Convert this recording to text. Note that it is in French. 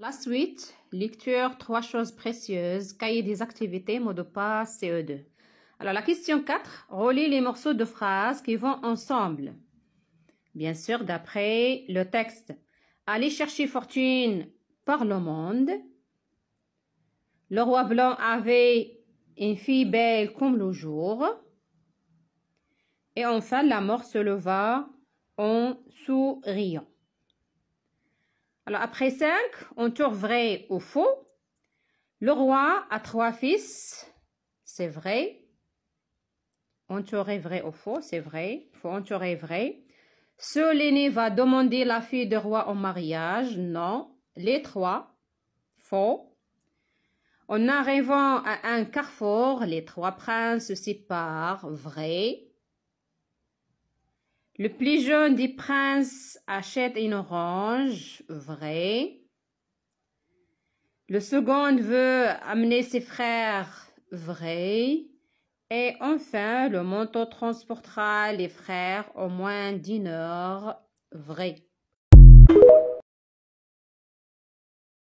La suite, lecture, trois choses précieuses, cahier des activités, mot de passe, CE2. Alors, la question 4, relis les morceaux de phrases qui vont ensemble. Bien sûr, d'après le texte. Aller chercher fortune par le monde. Le roi blanc avait une fille belle comme le jour. Et enfin, la mort se leva en souriant après 5, on tourne vrai ou faux. Le roi a trois fils. C'est vrai. On tourne vrai ou faux, c'est vrai. faut tourne vrai. Ce l'aîné va demander la fille du roi en mariage. Non. Les trois, faux. En arrivant à un carrefour, les trois princes se séparent. Vrai. Le plus jeune des princes achète une orange, vrai. Le second veut amener ses frères, vrai. Et enfin, le manteau transportera les frères au moins d'une heure, vrai.